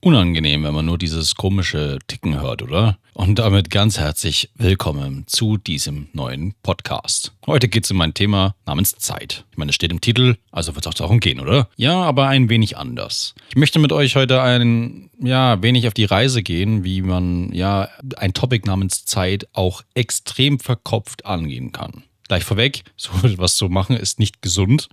unangenehm, wenn man nur dieses komische Ticken hört, oder? Und damit ganz herzlich willkommen zu diesem neuen Podcast. Heute geht es um ein Thema namens Zeit. Ich meine, es steht im Titel, also wird es auch darum gehen, oder? Ja, aber ein wenig anders. Ich möchte mit euch heute ein, ja, wenig auf die Reise gehen, wie man, ja, ein Topic namens Zeit auch extrem verkopft angehen kann. Gleich vorweg, so etwas zu machen ist nicht gesund.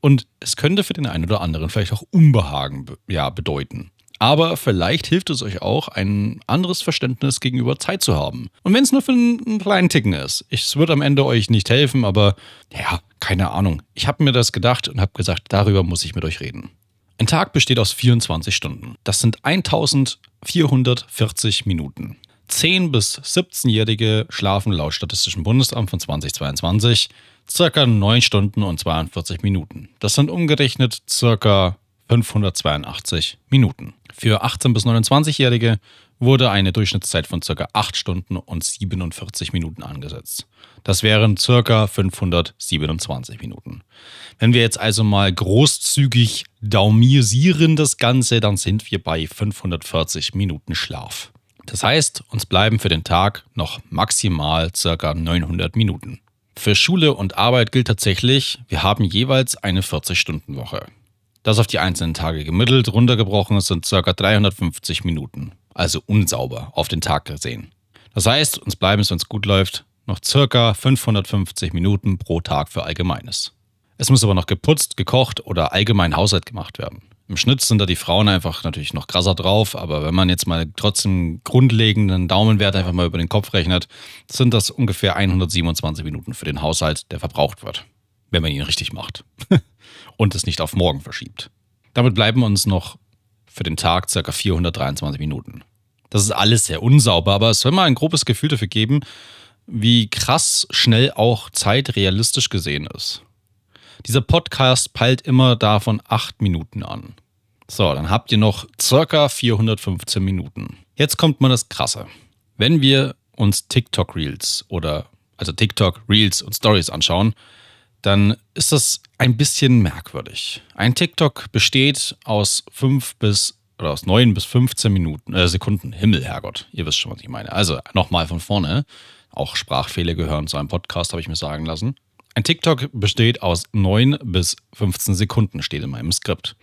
Und es könnte für den einen oder anderen vielleicht auch Unbehagen ja, bedeuten. Aber vielleicht hilft es euch auch, ein anderes Verständnis gegenüber Zeit zu haben. Und wenn es nur für einen kleinen Ticken ist. Es wird am Ende euch nicht helfen, aber ja, keine Ahnung. Ich habe mir das gedacht und habe gesagt, darüber muss ich mit euch reden. Ein Tag besteht aus 24 Stunden. Das sind 1440 Minuten. 10- bis 17-Jährige schlafen laut Statistischem Bundesamt von 2022 circa 9 Stunden und 42 Minuten. Das sind umgerechnet circa 582 Minuten. Für 18- bis 29-Jährige wurde eine Durchschnittszeit von ca. 8 Stunden und 47 Minuten angesetzt. Das wären ca. 527 Minuten. Wenn wir jetzt also mal großzügig daumisieren das Ganze, dann sind wir bei 540 Minuten Schlaf. Das heißt, uns bleiben für den Tag noch maximal ca. 900 Minuten. Für Schule und Arbeit gilt tatsächlich, wir haben jeweils eine 40-Stunden-Woche. Das auf die einzelnen Tage gemittelt, runtergebrochen sind ca. 350 Minuten, also unsauber auf den Tag gesehen. Das heißt, uns bleiben es, wenn es gut läuft, noch ca. 550 Minuten pro Tag für Allgemeines. Es muss aber noch geputzt, gekocht oder allgemein Haushalt gemacht werden. Im Schnitt sind da die Frauen einfach natürlich noch krasser drauf, aber wenn man jetzt mal trotzdem grundlegenden Daumenwert einfach mal über den Kopf rechnet, sind das ungefähr 127 Minuten für den Haushalt, der verbraucht wird wenn man ihn richtig macht und es nicht auf morgen verschiebt. Damit bleiben uns noch für den Tag ca. 423 Minuten. Das ist alles sehr unsauber, aber es soll mal ein grobes Gefühl dafür geben, wie krass schnell auch Zeit realistisch gesehen ist. Dieser Podcast peilt immer davon acht Minuten an. So, dann habt ihr noch ca. 415 Minuten. Jetzt kommt mal das Krasse. Wenn wir uns TikTok Reels oder also TikTok Reels und Stories anschauen, dann ist das ein bisschen merkwürdig. Ein TikTok besteht aus fünf bis oder aus neun bis 15 Minuten, äh, Sekunden. Himmel, Herrgott, ihr wisst schon, was ich meine. Also nochmal von vorne. Auch Sprachfehler gehören zu einem Podcast, habe ich mir sagen lassen. Ein TikTok besteht aus 9 bis 15 Sekunden, steht in meinem Skript.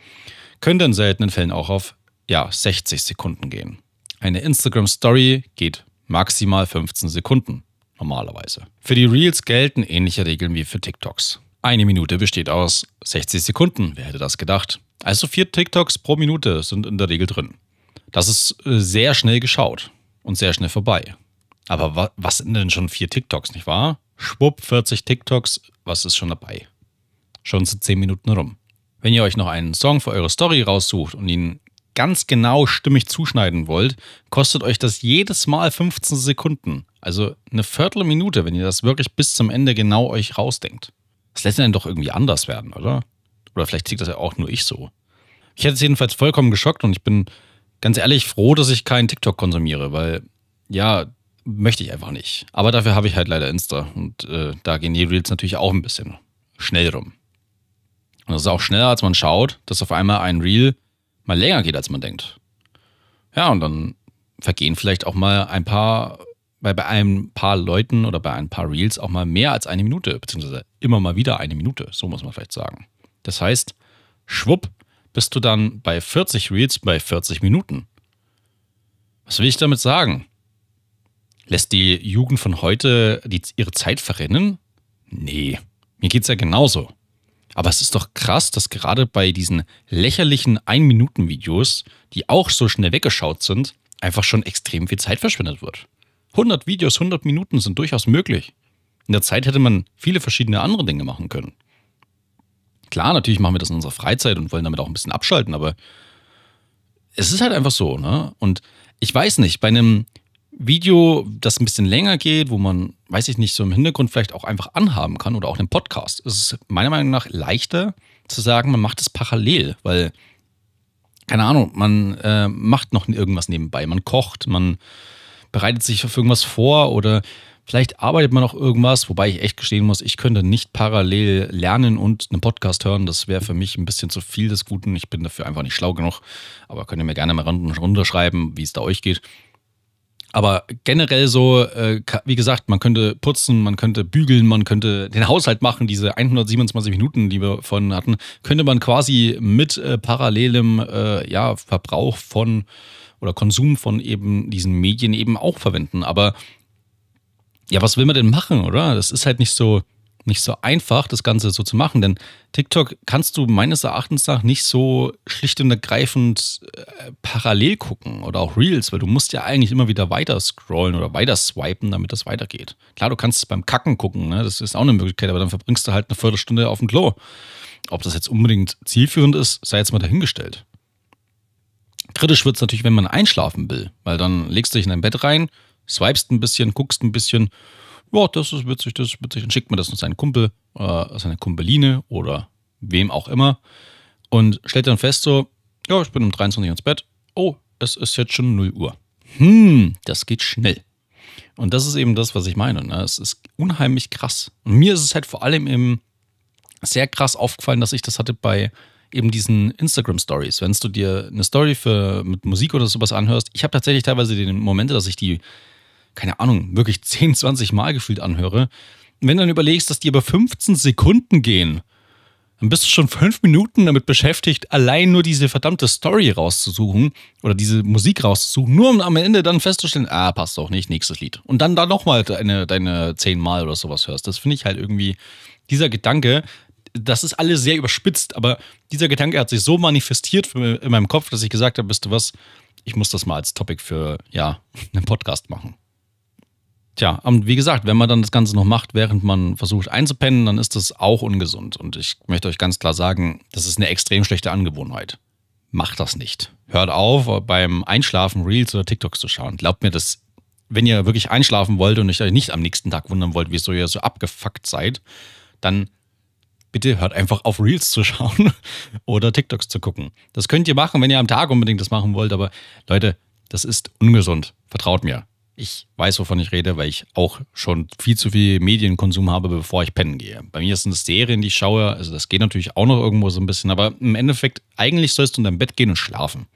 Könnte in seltenen Fällen auch auf ja, 60 Sekunden gehen. Eine Instagram Story geht maximal 15 Sekunden normalerweise. Für die Reels gelten ähnliche Regeln wie für TikToks. Eine Minute besteht aus 60 Sekunden, wer hätte das gedacht? Also vier TikToks pro Minute sind in der Regel drin. Das ist äh, sehr schnell geschaut und sehr schnell vorbei. Aber wa was sind denn schon vier TikToks, nicht wahr? Schwupp, 40 TikToks, was ist schon dabei? Schon sind 10 Minuten rum. Wenn ihr euch noch einen Song für eure Story raussucht und ihn ganz genau stimmig zuschneiden wollt, kostet euch das jedes Mal 15 Sekunden. Also eine Viertelminute, wenn ihr das wirklich bis zum Ende genau euch rausdenkt. Das lässt dann doch irgendwie anders werden, oder? Oder vielleicht zieht das ja auch nur ich so. Ich hätte es jedenfalls vollkommen geschockt und ich bin ganz ehrlich froh, dass ich keinen TikTok konsumiere, weil ja, möchte ich einfach nicht. Aber dafür habe ich halt leider Insta und äh, da gehen die Reels natürlich auch ein bisschen schnell rum. Und das ist auch schneller, als man schaut, dass auf einmal ein Reel mal länger geht, als man denkt. Ja, und dann vergehen vielleicht auch mal ein paar, bei, bei ein paar Leuten oder bei ein paar Reels auch mal mehr als eine Minute, beziehungsweise immer mal wieder eine Minute, so muss man vielleicht sagen. Das heißt, schwupp, bist du dann bei 40 Reels bei 40 Minuten. Was will ich damit sagen? Lässt die Jugend von heute die, ihre Zeit verrennen? Nee, mir geht es ja genauso. Aber es ist doch krass, dass gerade bei diesen lächerlichen Ein-Minuten-Videos, die auch so schnell weggeschaut sind, einfach schon extrem viel Zeit verschwendet wird. 100 Videos, 100 Minuten sind durchaus möglich. In der Zeit hätte man viele verschiedene andere Dinge machen können. Klar, natürlich machen wir das in unserer Freizeit und wollen damit auch ein bisschen abschalten, aber es ist halt einfach so, ne? Und ich weiß nicht, bei einem Video, das ein bisschen länger geht, wo man weiß ich nicht, so im Hintergrund vielleicht auch einfach anhaben kann oder auch einen Podcast. Es ist meiner Meinung nach leichter zu sagen, man macht es parallel, weil, keine Ahnung, man äh, macht noch irgendwas nebenbei. Man kocht, man bereitet sich auf irgendwas vor oder vielleicht arbeitet man auch irgendwas, wobei ich echt gestehen muss, ich könnte nicht parallel lernen und einen Podcast hören. Das wäre für mich ein bisschen zu viel des Guten. Ich bin dafür einfach nicht schlau genug. Aber könnt ihr mir gerne mal runterschreiben, wie es da euch geht. Aber generell so, äh, wie gesagt, man könnte putzen, man könnte bügeln, man könnte den Haushalt machen, diese 127 Minuten, die wir vorhin hatten, könnte man quasi mit äh, parallelem äh, ja, Verbrauch von oder Konsum von eben diesen Medien eben auch verwenden. Aber ja, was will man denn machen, oder? Das ist halt nicht so, nicht so einfach, das Ganze so zu machen, denn TikTok kannst du meines Erachtens nach nicht so schlicht und ergreifend äh, parallel gucken oder auch Reels, weil du musst ja eigentlich immer wieder weiter scrollen oder weiter swipen, damit das weitergeht. Klar, du kannst es beim Kacken gucken, ne? das ist auch eine Möglichkeit, aber dann verbringst du halt eine Viertelstunde auf dem Klo. Ob das jetzt unbedingt zielführend ist, sei jetzt mal dahingestellt. Kritisch wird es natürlich, wenn man einschlafen will, weil dann legst du dich in dein Bett rein, swipest ein bisschen, guckst ein bisschen ja, das ist witzig, das ist witzig. Dann schickt man das an seinen Kumpel, äh, seine Kumpeline oder wem auch immer und stellt dann fest so, ja, ich bin um 23 ins Bett. Oh, es ist jetzt schon 0 Uhr. Hm, das geht schnell. Und das ist eben das, was ich meine. Ne? Es ist unheimlich krass. Und mir ist es halt vor allem eben sehr krass aufgefallen, dass ich das hatte bei eben diesen Instagram Stories. Wenn du dir eine Story für, mit Musik oder sowas anhörst, ich habe tatsächlich teilweise die Momente, dass ich die keine Ahnung, wirklich 10, 20 Mal gefühlt anhöre. wenn du dann überlegst, dass die über 15 Sekunden gehen, dann bist du schon fünf Minuten damit beschäftigt, allein nur diese verdammte Story rauszusuchen oder diese Musik rauszusuchen, nur um am Ende dann festzustellen, ah, passt doch nicht, nächstes Lied. Und dann da nochmal deine, deine Mal oder sowas hörst. Das finde ich halt irgendwie, dieser Gedanke, das ist alles sehr überspitzt, aber dieser Gedanke hat sich so manifestiert in meinem Kopf, dass ich gesagt habe, wisst du was, ich muss das mal als Topic für, ja, einen Podcast machen. Tja, und wie gesagt, wenn man dann das Ganze noch macht, während man versucht einzupennen, dann ist das auch ungesund. Und ich möchte euch ganz klar sagen, das ist eine extrem schlechte Angewohnheit. Macht das nicht. Hört auf, beim Einschlafen Reels oder TikToks zu schauen. Glaubt mir, dass, wenn ihr wirklich einschlafen wollt und euch nicht am nächsten Tag wundern wollt, wieso ihr so abgefuckt seid, dann bitte hört einfach auf Reels zu schauen oder TikToks zu gucken. Das könnt ihr machen, wenn ihr am Tag unbedingt das machen wollt, aber Leute, das ist ungesund. Vertraut mir. Ich weiß, wovon ich rede, weil ich auch schon viel zu viel Medienkonsum habe, bevor ich pennen gehe. Bei mir sind es Serien, die ich schaue. Also das geht natürlich auch noch irgendwo so ein bisschen. Aber im Endeffekt, eigentlich sollst du in dein Bett gehen und schlafen.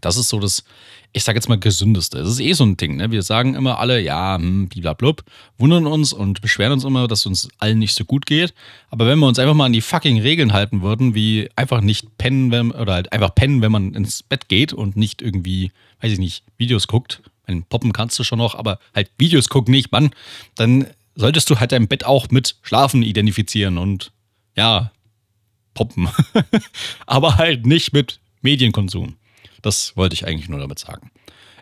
Das ist so das, ich sag jetzt mal, gesündeste. Es ist eh so ein Ding, ne? Wir sagen immer alle, ja, hm, blub, wundern uns und beschweren uns immer, dass es uns allen nicht so gut geht. Aber wenn wir uns einfach mal an die fucking Regeln halten würden, wie einfach nicht pennen, wenn, oder halt einfach pennen, wenn man ins Bett geht und nicht irgendwie, weiß ich nicht, Videos guckt mein Poppen kannst du schon noch, aber halt Videos gucken nicht, Mann, dann solltest du halt dein Bett auch mit Schlafen identifizieren und ja, poppen. aber halt nicht mit Medienkonsum. Das wollte ich eigentlich nur damit sagen.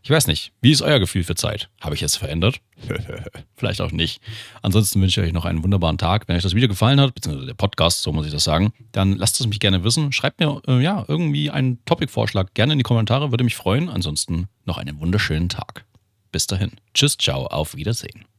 Ich weiß nicht, wie ist euer Gefühl für Zeit? Habe ich es verändert? Vielleicht auch nicht. Ansonsten wünsche ich euch noch einen wunderbaren Tag. Wenn euch das Video gefallen hat, beziehungsweise der Podcast, so muss ich das sagen, dann lasst es mich gerne wissen. Schreibt mir äh, ja irgendwie einen Topic-Vorschlag gerne in die Kommentare, würde mich freuen. Ansonsten noch einen wunderschönen Tag. Bis dahin. Tschüss, ciao, auf Wiedersehen.